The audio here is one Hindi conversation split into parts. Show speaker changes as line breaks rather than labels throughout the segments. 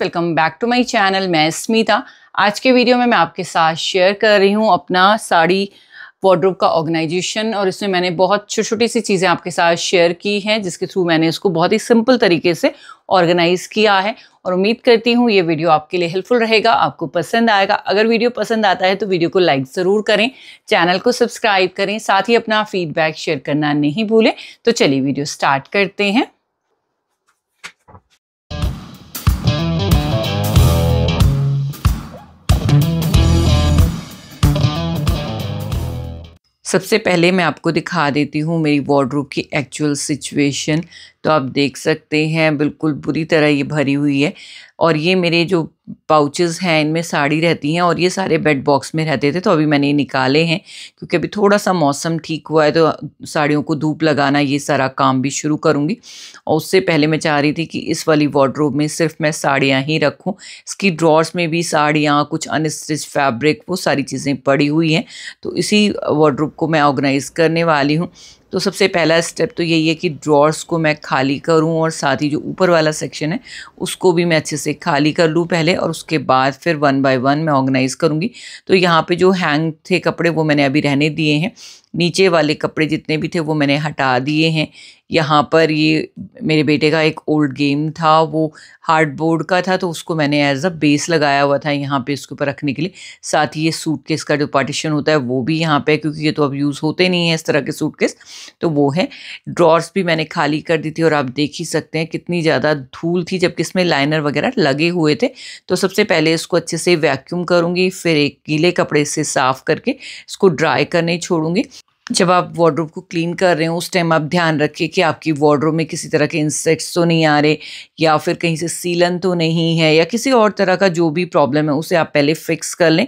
welcome back to my channel मैं स्मिता आज के वीडियो में मैं आपके साथ शेयर कर रही हूँ अपना साड़ी वार्ड्रोब का ऑर्गेनाइजेशन और इसमें मैंने बहुत छोटी छोटी सी चीज़ें आपके साथ शेयर की हैं जिसके थ्रू मैंने इसको बहुत ही सिंपल तरीके से ऑर्गेनाइज़ किया है और उम्मीद करती हूँ ये वीडियो आपके लिए हेल्पफुल रहेगा आपको पसंद आएगा अगर वीडियो पसंद आता है तो वीडियो को लाइक ज़रूर करें चैनल को सब्सक्राइब करें साथ ही अपना फीडबैक शेयर करना नहीं भूलें तो चलिए वीडियो स्टार्ट करते हैं सबसे पहले मैं आपको दिखा देती हूँ मेरी वार्ड्रोब की एक्चुअल सिचुएशन तो आप देख सकते हैं बिल्कुल बुरी तरह ये भरी हुई है और ये मेरे जो पाउचेस हैं इनमें साड़ी रहती हैं और ये सारे बेड बॉक्स में रहते थे तो अभी मैंने ये निकाले हैं क्योंकि अभी थोड़ा सा मौसम ठीक हुआ है तो साड़ियों को धूप लगाना ये सारा काम भी शुरू करूँगी और उससे पहले मैं चाह रही थी कि इस वाली वार्ड्रोब में सिर्फ मैं साड़ियाँ ही रखूँ इसकी ड्रॉर्स में भी साड़ियाँ कुछ अनस्टिच फैब्रिक वो सारी चीज़ें पड़ी हुई हैं तो इसी वार्ड्रोब को मैं ऑर्गेनाइज़ करने वाली हूँ तो सबसे पहला स्टेप तो यही है कि ड्रॉर्स को मैं खाली करूं और साथ ही जो ऊपर वाला सेक्शन है उसको भी मैं अच्छे से खाली कर लूं पहले और उसके बाद फिर वन बाय वन मैं ऑर्गेनाइज़ करूंगी तो यहाँ पे जो हैंग थे कपड़े वो मैंने अभी रहने दिए हैं नीचे वाले कपड़े जितने भी थे वो मैंने हटा दिए हैं यहाँ पर ये मेरे बेटे का एक ओल्ड गेम था वो हार्ड बोर्ड का था तो उसको मैंने एज अ बेस लगाया हुआ था यहाँ पे इसके ऊपर रखने के लिए साथ ही ये सूट केस का जो पार्टीशन होता है वो भी यहाँ पे क्योंकि ये तो अब यूज़ होते नहीं है इस तरह के सूट केस तो वो है ड्रॉर्स भी मैंने खाली कर दी थी और आप देख ही सकते हैं कितनी ज़्यादा धूल थी जबकि इसमें लाइनर वगैरह लगे हुए थे तो सबसे पहले इसको अच्छे से वैक्यूम करूँगी फिर एक गीले कपड़े से साफ़ करके इसको ड्राई करने छोड़ूंगी जब आप वार्ड्रोब को क्लीन कर रहे हो उस टाइम आप ध्यान रखिए कि आपकी वार्ड्रोब में किसी तरह के इंसेक्ट्स तो नहीं आ रहे या फिर कहीं से सीलन तो नहीं है या किसी और तरह का जो भी प्रॉब्लम है उसे आप पहले फिक्स कर लें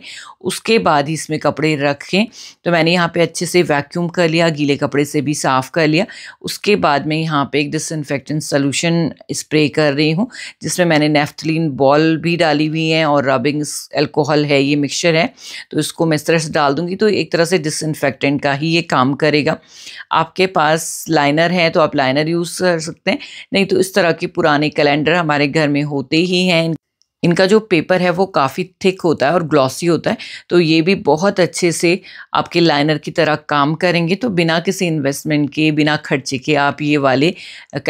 उसके बाद ही इसमें कपड़े रखें तो मैंने यहाँ पे अच्छे से वैक्यूम कर लिया गीले कपड़े से भी साफ़ कर लिया उसके बाद मैं यहाँ पर एक डिसइनफेक्टेंट सोल्यूशन स्प्रे कर रही हूँ जिसमें मैंने नेफ्थलिन बॉल भी डाली हुई है और रबिंग एल्कोहल है ये मिक्सचर है तो इसको मैं इस तरह से डाल दूँगी तो एक तरह से डिसइनफेक्टेंट का ही ये काम करेगा आपके पास लाइनर है तो आप लाइनर यूज़ कर सकते हैं नहीं तो इस तरह के पुराने कैलेंडर हमारे घर में होते ही हैं इनका जो पेपर है वो काफ़ी थिक होता है और ग्लॉसी होता है तो ये भी बहुत अच्छे से आपके लाइनर की तरह काम करेंगे तो बिना किसी इन्वेस्टमेंट के बिना खर्चे के आप ये वाले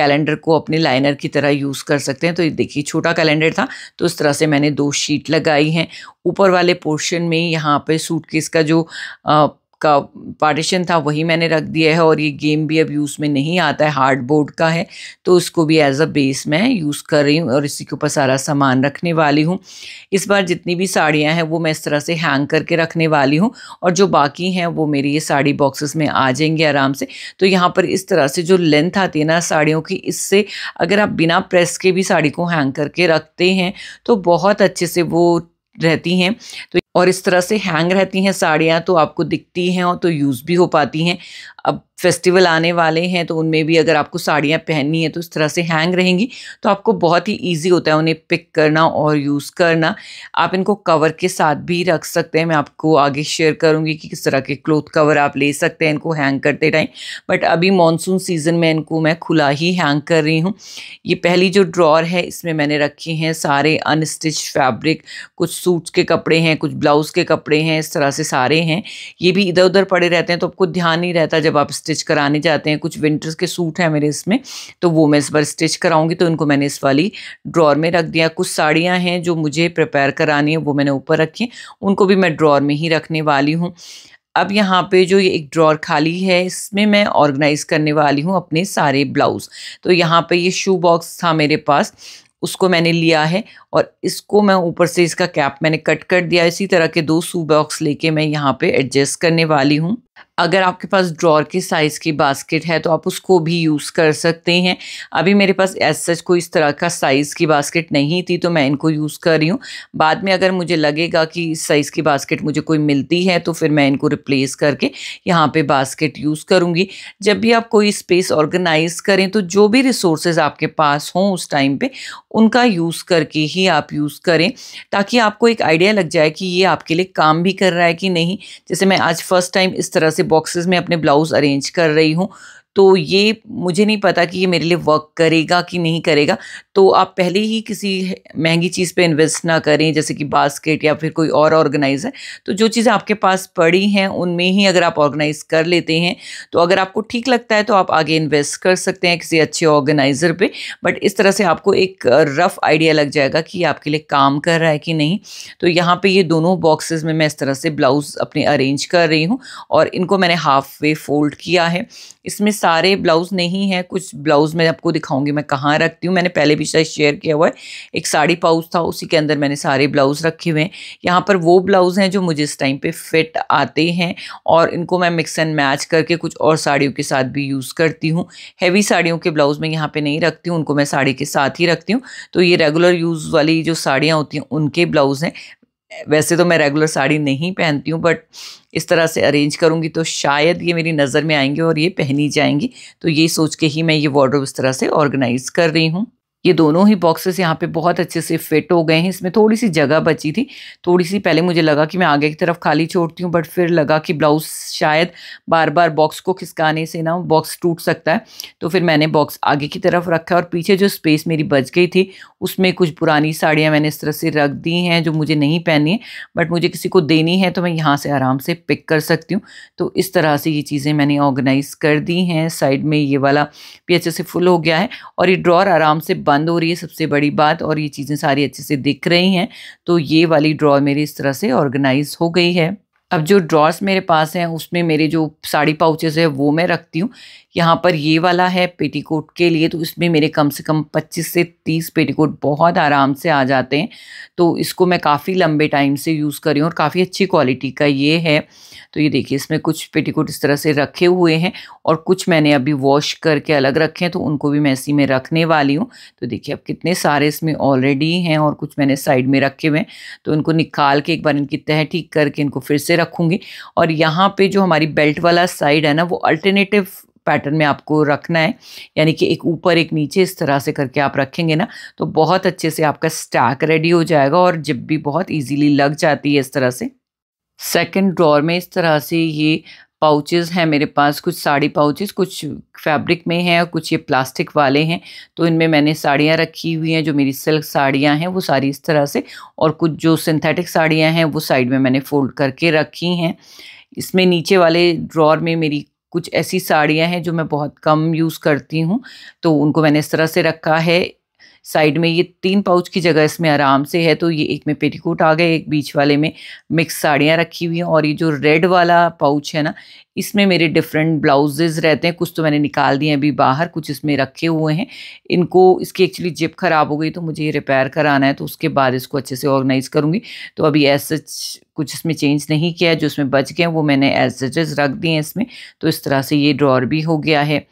कैलेंडर को अपने लाइनर की तरह यूज़ कर सकते हैं तो ये देखिए छोटा कैलेंडर था तो इस तरह से मैंने दो शीट लगाई हैं ऊपर वाले पोर्शन में यहाँ पर सूट का जो आ, का पार्टीशन था वही मैंने रख दिया है और ये गेम भी अब यूज़ में नहीं आता है हार्ड बोर्ड का है तो उसको भी एज अ बेस मैं यूज़ कर रही हूँ और इसी के ऊपर सारा सामान रखने वाली हूँ इस बार जितनी भी साड़ियाँ हैं वो मैं इस तरह से हैंग करके रखने वाली हूँ और जो बाकी हैं वो मेरी ये साड़ी बॉक्सेस में आ जाएंगे आराम से तो यहाँ पर इस तरह से जो लेंथ आती है ना साड़ियों की इससे अगर आप बिना प्रेस के भी साड़ी को हैंग करके रखते हैं तो बहुत अच्छे से वो रहती हैं तो और इस तरह से हैंग रहती हैं साड़ियाँ तो आपको दिखती हैं और तो यूज़ भी हो पाती हैं अब फेस्टिवल आने वाले हैं तो उनमें भी अगर आपको साड़ियाँ पहननी है तो इस तरह से हैंग रहेंगी तो आपको बहुत ही ईजी होता है उन्हें पिक करना और यूज़ करना आप इनको कवर के साथ भी रख सकते हैं मैं आपको आगे शेयर करूँगी कि किस तरह के क्लोथ कवर आप ले सकते हैं इनको हैंग करते टाइम बट अभी मानसून सीज़न में इनको मैं खुला ही हैंग कर रही हूँ ये पहली जो ड्रॉर है इसमें मैंने रखी हैं सारे अनस्टिच फैब्रिक कुछ सूट्स के कपड़े हैं कुछ ब्लाउज़ के कपड़े हैं इस तरह से सारे हैं ये भी इधर उधर पड़े रहते हैं तो आपको ध्यान नहीं रहता जब आप स्टिच कराने जाते हैं कुछ विंटर्स के सूट हैं मेरे इसमें तो वो मैं इस बार स्टिच कराऊंगी तो इनको मैंने इस वाली ड्रॉर में रख दिया कुछ साड़ियाँ हैं जो मुझे प्रिपेयर करानी है वो मैंने ऊपर रखी उनको भी मैं ड्रॉर में ही रखने वाली हूँ अब यहाँ पे जो ये एक ड्रॉर खाली है इसमें मैं ऑर्गेनाइज़ करने वाली हूँ अपने सारे ब्लाउज़ तो यहाँ पे ये शू बॉक्स था मेरे पास उसको मैंने लिया है और इसको मैं ऊपर से इसका कैप मैंने कट कर दिया इसी तरह के दो सू बॉक्स लेके मैं यहाँ पे एडजस्ट करने वाली हूँ अगर आपके पास ड्रॉर के साइज़ की बास्केट है तो आप उसको भी यूज़ कर सकते हैं अभी मेरे पास एज सच कोई इस तरह का साइज़ की बास्केट नहीं थी तो मैं इनको यूज़ कर रही हूँ बाद में अगर मुझे लगेगा कि इस साइज़ की बास्केट मुझे कोई मिलती है तो फिर मैं इनको रिप्लेस करके यहाँ पे बास्केट यूज़ करूँगी जब भी आप कोई स्पेस ऑर्गेनाइज करें तो जो भी रिसोर्सेज आपके पास हों उस टाइम पर उनका यूज़ करके ही आप यूज़ करें ताकि आपको एक आइडिया लग जाए कि ये आपके लिए काम भी कर रहा है कि नहीं जैसे मैं आज फर्स्ट टाइम इस तरह से बॉक्सेस में अपने ब्लाउज़ अरेंज कर रही हूँ तो ये मुझे नहीं पता कि ये मेरे लिए वर्क करेगा कि नहीं करेगा तो आप पहले ही किसी महंगी चीज़ पे इन्वेस्ट ना करें जैसे कि बास्केट या फिर कोई और ऑर्गेनाइज़र तो जो चीज़ें आपके पास पड़ी हैं उनमें ही अगर आप ऑर्गेनाइज़ कर लेते हैं तो अगर आपको ठीक लगता है तो आप आगे इन्वेस्ट कर सकते हैं किसी अच्छे ऑर्गेनाइज़र पर बट इस तरह से आपको एक रफ़ आइडिया लग जाएगा कि आपके लिए काम कर रहा है कि नहीं तो यहाँ पर ये दोनों बॉक्सेज में मैं इस तरह से ब्लाउज़ अपने अरेंज कर रही हूँ और इनको मैंने हाफ वे फोल्ड किया है इसमें सारे ब्लाउज़ नहीं हैं कुछ ब्लाउज़ मैं आपको दिखाऊंगी मैं कहाँ रखती हूँ मैंने पहले भी शायद शेयर किया हुआ है एक साड़ी पाउच था उसी के अंदर मैंने सारे ब्लाउज़ रखे हुए हैं यहाँ पर वो ब्लाउज़ हैं जो मुझे इस टाइम पे फिट आते हैं और इनको मैं मिक्स एंड मैच करके कुछ और साड़ियों के साथ भी यूज़ करती हूँ हैवी साड़ियों के ब्लाउज़ मैं यहाँ पर नहीं रखती हूँ उनको मैं साड़ी के साथ ही रखती हूँ तो ये रेगुलर यूज़ वाली जो साड़ियाँ होती हैं उनके ब्लाउज़ हैं वैसे तो मैं रेगुलर साड़ी नहीं पहनती हूँ बट इस तरह से अरेंज करूँगी तो शायद ये मेरी नज़र में आएंगे और ये पहनी जाएंगी तो ये सोच के ही मैं ये वार्ड्रोब इस तरह से ऑर्गेनाइज़ कर रही हूँ ये दोनों ही बॉक्सेस यहाँ पे बहुत अच्छे से फिट हो गए हैं इसमें थोड़ी सी जगह बची थी थोड़ी सी पहले मुझे लगा कि मैं आगे की तरफ खाली छोड़ती हूँ बट फिर लगा कि ब्लाउज़ शायद बार बार बॉक्स को खिसकाने से ना बॉक्स टूट सकता है तो फिर मैंने बॉक्स आगे की तरफ रखा और पीछे जो स्पेस मेरी बच गई थी उसमें कुछ पुरानी साड़ियाँ मैंने इस तरह से रख दी हैं जो मुझे नहीं पहनी है बट मुझे किसी को देनी है तो मैं यहाँ से आराम से पिक कर सकती हूँ तो इस तरह से ये चीज़ें मैंने ऑर्गेनाइज़ कर दी हैं साइड में ये वाला भी अच्छे से फुल हो गया है और ये ड्रॉर आराम से बंद हो रही है सबसे बड़ी बात और ये चीज़ें सारी अच्छे से दिख रही हैं तो ये वाली ड्रॉ मेरी इस तरह से ऑर्गेनाइज हो गई है अब जो ड्रॉर्स मेरे पास हैं उसमें मेरे जो साड़ी पाउचेज़ है वो मैं रखती हूँ यहाँ पर ये वाला है पेटीकोट के लिए तो इसमें मेरे कम से कम 25 से 30 पेटीकोट बहुत आराम से आ जाते हैं तो इसको मैं काफ़ी लंबे टाइम से यूज़ कर रही हूँ और काफ़ी अच्छी क्वालिटी का ये है तो ये देखिए इसमें कुछ पेटीकोट इस तरह से रखे हुए हैं और कुछ मैंने अभी वॉश करके अलग रखे हैं तो उनको भी मैं इसी में रखने वाली हूँ तो देखिए अब कितने सारे इसमें ऑलरेडी हैं और कुछ मैंने साइड में रखे हुए हैं तो उनको निकाल के एक बार इनकी तह ठीक करके इनको फिर से रखूँगी और यहाँ पे जो हमारी बेल्ट वाला साइड है ना वो अल्टरनेटिव पैटर्न में आपको रखना है यानी कि एक ऊपर एक नीचे इस तरह से करके आप रखेंगे ना तो बहुत अच्छे से आपका स्टैक रेडी हो जाएगा और जिप भी बहुत ईजीली लग जाती है इस तरह से सेकेंड ड्रॉर में इस तरह से ये पाउचेस हैं मेरे पास कुछ साड़ी पाउचेस कुछ फैब्रिक में हैं और कुछ ये प्लास्टिक वाले हैं तो इनमें मैंने साड़ियाँ रखी हुई हैं जो मेरी सिल्क साड़ियाँ हैं वो सारी इस तरह से और कुछ जो सिंथेटिक साड़ियाँ हैं वो साइड में मैंने फोल्ड करके रखी हैं इसमें नीचे वाले ड्रॉर में मेरी कुछ ऐसी साड़ियाँ हैं जो मैं बहुत कम यूज़ करती हूँ तो उनको मैंने इस तरह से रखा है साइड में ये तीन पाउच की जगह इसमें आराम से है तो ये एक में पेटीकोट आ गए एक बीच वाले में मिक्स साड़ियाँ रखी हुई हैं और ये जो रेड वाला पाउच है ना इसमें मेरे डिफरेंट ब्लाउजेज रहते हैं कुछ तो मैंने निकाल दिए अभी बाहर कुछ इसमें रखे हुए हैं इनको इसकी एक्चुअली जिप ख़राब हो गई तो मुझे ये रिपेयर कराना है तो उसके बाद इसको अच्छे से ऑर्गेनाइज़ करूँगी तो अभी एस सच कुछ इसमें चेंज नहीं किया जो इसमें बच गए वो मैंने एस सचेज रख दिए हैं इसमें तो इस तरह से ये ड्रॉर भी हो गया है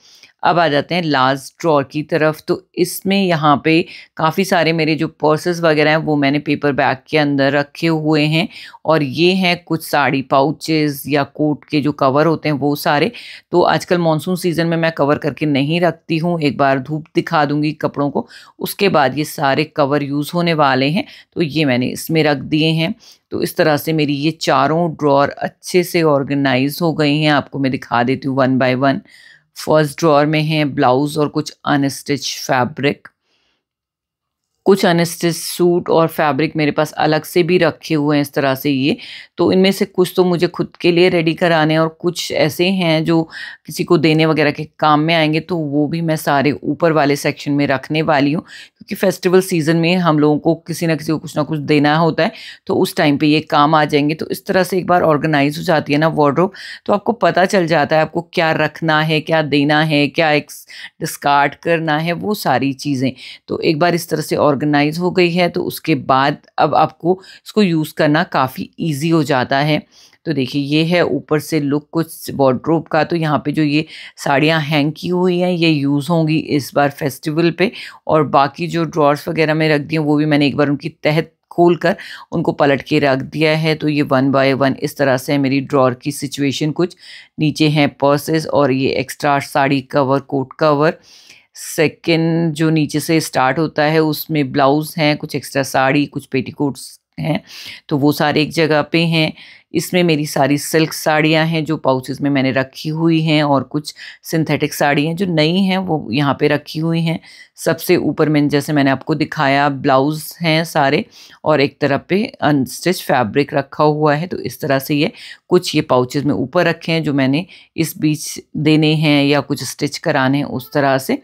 अब आ जाते हैं लास्ट ड्रॉर की तरफ तो इसमें यहाँ पे काफ़ी सारे मेरे जो पर्सेस वगैरह हैं वो मैंने पेपर बैग के अंदर रखे हुए हैं और ये हैं कुछ साड़ी पाउचेस या कोट के जो कवर होते हैं वो सारे तो आजकल मानसून सीज़न में मैं कवर करके नहीं रखती हूँ एक बार धूप दिखा दूँगी कपड़ों को उसके बाद ये सारे कवर यूज़ होने वाले हैं तो ये मैंने इसमें रख दिए हैं तो इस तरह से मेरी ये चारों ड्रॉर अच्छे से ऑर्गेनाइज हो गई हैं आपको मैं दिखा देती हूँ one by one first drawer में है ब्लाउज और कुछ अनस्टिच फैब्रिक कुछ अनस्टिच सूट और फैब्रिक मेरे पास अलग से भी रखे हुए हैं इस तरह से ये तो इनमें से कुछ तो मुझे खुद के लिए रेडी कराने और कुछ ऐसे हैं जो किसी को देने वगैरह के काम में आएंगे तो वो भी मैं सारे ऊपर वाले सेक्शन में रखने वाली हूँ कि फेस्टिवल सीज़न में हम लोगों को किसी ना किसी को कुछ ना कुछ देना होता है तो उस टाइम पे ये काम आ जाएंगे तो इस तरह से एक बार ऑर्गेनाइज हो जाती है ना वार्ड्रोब तो आपको पता चल जाता है आपको क्या रखना है क्या देना है क्या एक डिस्कार्ड करना है वो सारी चीज़ें तो एक बार इस तरह से ऑर्गेनाइज हो गई है तो उसके बाद अब आपको इसको यूज़ करना काफ़ी ईजी हो जाता है तो देखिए ये है ऊपर से लुक कुछ वॉड्रोब का तो यहाँ पे जो ये साड़ियाँ हैंग की हुई हैं ये यूज़ होंगी इस बार फेस्टिवल पे और बाकी जो ड्रॉर्स वगैरह में रख दिए वो भी मैंने एक बार उनकी तहत खोल कर उनको पलट के रख दिया है तो ये वन बाय वन इस तरह से मेरी ड्रॉर की सिचुएशन कुछ नीचे हैं पर्सेस और ये extra sari cover coat cover second जो नीचे से स्टार्ट होता है उसमें ब्लाउज़ हैं कुछ एक्स्ट्रा साड़ी कुछ पेटीकोट्स हैं तो वो सारे एक जगह पे हैं इसमें मेरी सारी सिल्क साड़ियाँ हैं जो पाउचेस में मैंने रखी हुई हैं और कुछ सिंथेटिक हैं जो नई हैं वो यहाँ पे रखी हुई हैं सबसे ऊपर में जैसे मैंने आपको दिखाया ब्लाउज़ हैं सारे और एक तरफ पे अनस्टिच फैब्रिक रखा हुआ है तो इस तरह से ये कुछ ये पाउचेस में ऊपर रखे हैं जो मैंने इस बीच देने हैं या कुछ स्टिच कराने हैं उस तरह से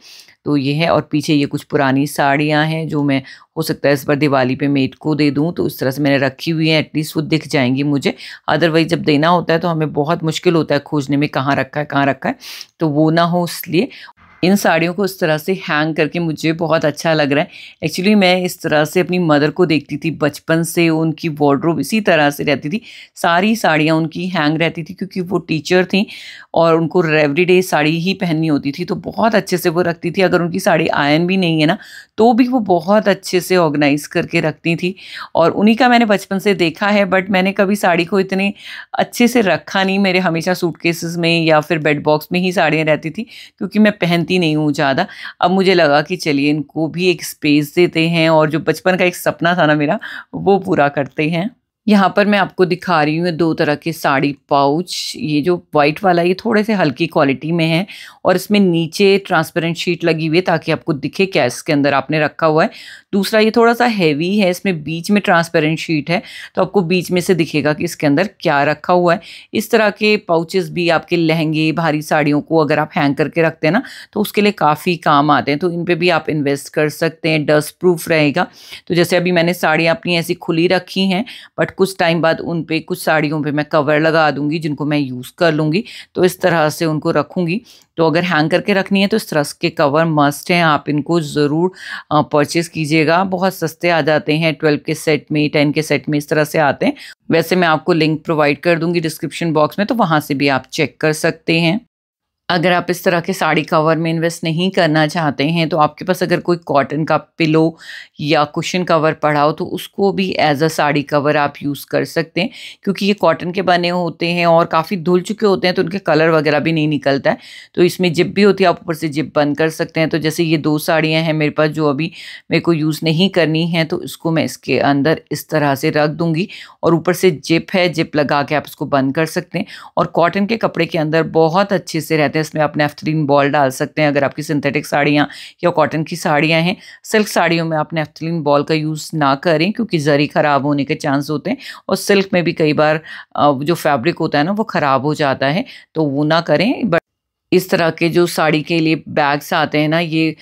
तो ये है और पीछे ये कुछ पुरानी साड़ियाँ हैं जो मैं हो सकता है इस बार दिवाली पे मेट को दे दूँ तो इस तरह से मैंने रखी हुई है एटलीस्ट वो दिख जाएंगी मुझे अदरवाइज़ जब देना होता है तो हमें बहुत मुश्किल होता है खोजने में कहाँ रखा है कहाँ रखा है तो वो ना हो इसलिए इन साड़ियों को इस तरह से हैंग करके मुझे बहुत अच्छा लग रहा है एक्चुअली मैं इस तरह से अपनी मदर को देखती थी बचपन से उनकी वॉर्ड्रोब इसी तरह से रहती थी सारी साड़ियाँ उनकी हैंग रहती थी क्योंकि वो टीचर थी और उनको एवरीडे साड़ी ही पहननी होती थी तो बहुत अच्छे से वो रखती थी अगर उनकी साड़ी आयन भी नहीं है ना तो भी वो बहुत अच्छे से ऑर्गेनाइज़ करके रखती थी और उन्हीं का मैंने बचपन से देखा है बट मैंने कभी साड़ी को इतने अच्छे से रखा नहीं मेरे हमेशा सूटकेसेस में या फिर बेड बॉक्स में ही साड़ियाँ रहती थी क्योंकि मैं पहनती देखती नहीं हूँ ज़्यादा अब मुझे लगा कि चलिए इनको भी एक स्पेस देते हैं और जो बचपन का एक सपना था ना मेरा वो पूरा करते हैं यहाँ पर मैं आपको दिखा रही हूँ दो तरह के साड़ी पाउच ये जो वाइट वाला ये थोड़े से हल्की क्वालिटी में है और इसमें नीचे ट्रांसपेरेंट शीट लगी हुई है ताकि आपको दिखे क्या इसके अंदर आपने रखा हुआ है दूसरा ये थोड़ा सा हैवी है इसमें बीच में ट्रांसपेरेंट शीट है तो आपको बीच में से दिखेगा कि इसके अंदर क्या रखा हुआ है इस तरह के पाउचेस भी आपके लहंगे भारी साड़ियों को अगर आप हैंग करके रखते हैं ना तो उसके लिए काफ़ी काम आते हैं तो इन पर भी आप इन्वेस्ट कर सकते हैं डस्ट प्रूफ रहेगा तो जैसे अभी मैंने साड़ियाँ अपनी ऐसी खुली रखी हैं बट कुछ टाइम बाद उन पर कुछ साड़ियों पर मैं कवर लगा दूँगी जिनको मैं यूज़ कर लूँगी तो इस तरह से उनको रखूँगी तो अगर हैंग करके रखनी है तो इस तरह के कवर मस्ट हैं आप इनको ज़रूर परचेज़ कीजिएगा लीजिएगा बहुत सस्ते आ जाते हैं ट्वेल्व के सेट में टेन के सेट में इस तरह से आते हैं वैसे मैं आपको लिंक प्रोवाइड कर दूंगी डिस्क्रिप्शन बॉक्स में तो वहाँ से भी आप चेक कर सकते हैं अगर आप इस तरह के साड़ी कवर में इन्वेस्ट नहीं करना चाहते हैं तो आपके पास अगर कोई कॉटन का पिलो या कुशन कवर पड़ा हो तो उसको भी एज अ साड़ी कवर आप यूज़ कर सकते हैं क्योंकि ये कॉटन के बने होते हैं और काफ़ी धुल चुके होते हैं तो उनके कलर वगैरह भी नहीं निकलता है तो इसमें जिप भी होती है आप ऊपर से जिप बंद कर सकते हैं तो जैसे ये दो साड़ियाँ हैं मेरे पास जो अभी मेरे को यूज़ नहीं करनी है तो इसको मैं इसके अंदर इस तरह से रख दूँगी और ऊपर से जिप है जिप लगा के आप इसको बंद कर सकते हैं और कॉटन के कपड़े के अंदर बहुत अच्छे से रहते हैं इसमें आप नेफ्थलीन बॉल डाल सकते हैं अगर आपकी सिंथेटिक साड़ियाँ या कॉटन की साड़ियाँ हैं सिल्क साड़ियों में आप नेफ्थलीन बॉल का यूज़ ना करें क्योंकि जरी ख़राब होने के चांस होते हैं और सिल्क में भी कई बार जो फैब्रिक होता है ना वो ख़राब हो जाता है तो वो ना करें बट इस तरह के जो साड़ी के लिए बैग्स आते हैं ना ये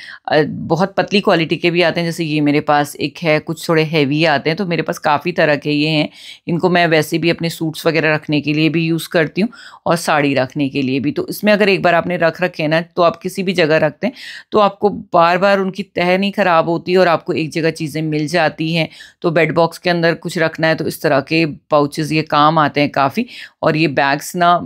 बहुत पतली क्वालिटी के भी आते हैं जैसे ये मेरे पास एक है कुछ थोड़े हैवी आते हैं तो मेरे पास काफ़ी तरह के ये हैं इनको मैं वैसे भी अपने सूट्स वगैरह रखने के लिए भी यूज़ करती हूँ और साड़ी रखने के लिए भी तो इसमें अगर एक बार आपने रख रखे ना तो आप किसी भी जगह रखते हैं तो आपको बार बार उनकी तह नहीं ख़राब होती और आपको एक जगह चीज़ें मिल जाती हैं तो बेड बॉक्स के अंदर कुछ रखना है तो इस तरह के पाउचेज़ ये काम आते हैं काफ़ी और ये बैग्स ना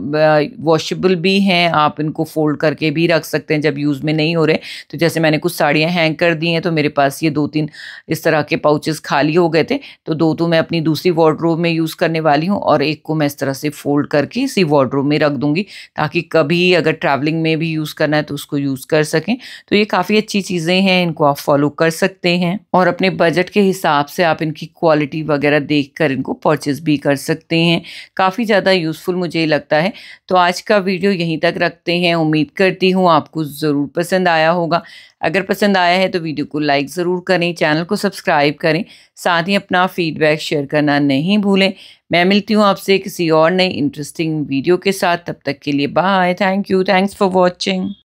वॉशेबल भी हैं आप इनको फोल्ड करके भी रख सकते हैं जब यूज़ में नहीं हो रहे तो जैसे मैंने कुछ साड़ियाँ हैंग कर दी हैं तो मेरे पास ये दो तीन इस तरह के पाउचेस खाली हो गए थे तो दो तो मैं अपनी दूसरी वार्ड्रोब में यूज़ करने वाली हूँ और एक को मैं इस तरह से फोल्ड करके इसी वार्ड्रोब में रख दूँगी ताकि कभी अगर ट्रैवलिंग में भी यूज़ करना है तो उसको यूज़ कर सकें तो ये काफ़ी अच्छी चीज़ें हैं इनको आप फॉलो कर सकते हैं और अपने बजट के हिसाब से आप इनकी क्वालिटी वगैरह देख कर इनको परचेज़ भी कर सकते हैं काफ़ी ज़्यादा यूज़फुल मुझे लगता है तो आज का वीडियो यहीं तक रखते हैं उम्मीद करती हूँ आपको ज़रूर पसंद आया होगा अगर पसंद आया है तो वीडियो को लाइक ज़रूर करें चैनल को सब्सक्राइब करें साथ ही अपना फ़ीडबैक शेयर करना नहीं भूलें मैं मिलती हूँ आपसे किसी और नई इंटरेस्टिंग वीडियो के साथ तब तक के लिए bye thank you thanks for watching